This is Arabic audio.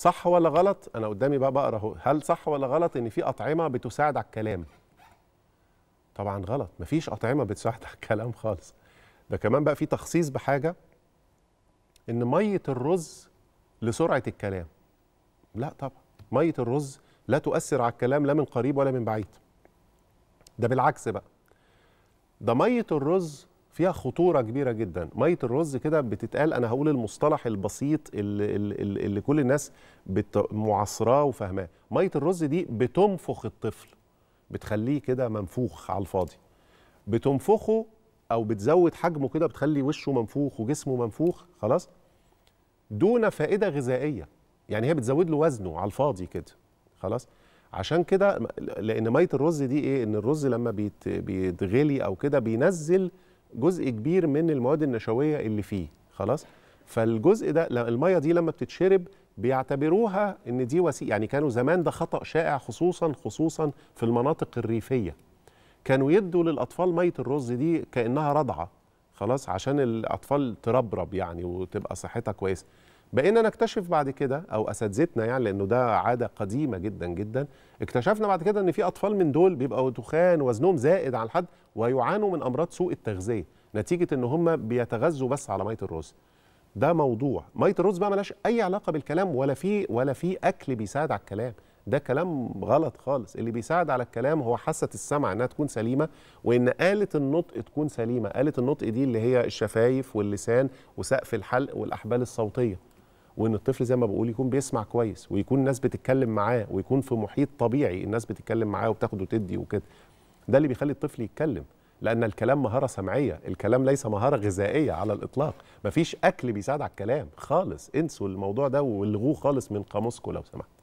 صح ولا غلط انا قدامي بقى بقرا اهو هل صح ولا غلط ان في اطعمه بتساعد على الكلام طبعا غلط مفيش اطعمه بتساعد على الكلام خالص ده كمان بقى في تخصيص بحاجه ان ميه الرز لسرعه الكلام لا طبعا ميه الرز لا تؤثر على الكلام لا من قريب ولا من بعيد ده بالعكس بقى ده ميه الرز فيها خطوره كبيره جدا ميه الرز كده بتتقال انا هقول المصطلح البسيط اللي, اللي, اللي كل الناس معاصراه وفاهماه ميه الرز دي بتنفخ الطفل بتخليه كده منفوخ على الفاضي بتنفخه او بتزود حجمه كده بتخلي وشه منفوخ وجسمه منفوخ خلاص دون فائده غذائيه يعني هي بتزود له وزنه على الفاضي كده خلاص عشان كده لان ميه الرز دي ايه ان الرز لما بيتغلي او كده بينزل جزء كبير من المواد النشويه اللي فيه خلاص فالجزء ده الميه دي لما بتتشرب بيعتبروها ان دي وسيله يعني كانوا زمان ده خطا شائع خصوصا خصوصا في المناطق الريفيه كانوا يدوا للاطفال ميه الرز دي كانها رضعه خلاص عشان الاطفال تربرب يعني وتبقى صحتها كويسه بقينا نكتشف بعد كده او اساتذتنا يعني لانه ده عاده قديمه جدا جدا اكتشفنا بعد كده ان في اطفال من دول بيبقوا تخان وزنهم زائد عن الحد ويعانوا من امراض سوء التغذيه نتيجه ان هم بيتغذوا بس على ميه الرز ده موضوع ميه الرز بقى ملاش اي علاقه بالكلام ولا في ولا في اكل بيساعد على الكلام ده كلام غلط خالص اللي بيساعد على الكلام هو حاسه السمع انها تكون سليمه وان آلة النطق تكون سليمه آلة النطق دي اللي هي الشفايف واللسان وسقف الحلق والاحبال الصوتيه وان الطفل زي ما بقول يكون بيسمع كويس ويكون الناس بتتكلم معاه ويكون في محيط طبيعي الناس بتتكلم معاه وبتاخد وتدي وكده ده اللي بيخلي الطفل يتكلم لان الكلام مهاره سمعيه الكلام ليس مهاره غذائيه على الاطلاق مفيش اكل بيساعد على الكلام خالص انسوا الموضوع ده والغوه خالص من قاموسكم لو سمحت